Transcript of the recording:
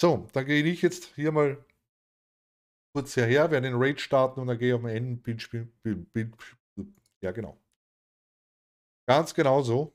So, dann gehe ich jetzt hier mal kurz herher, werde den Raid starten und dann gehe ich auf mein Enden. Ja, genau. Ganz genau so.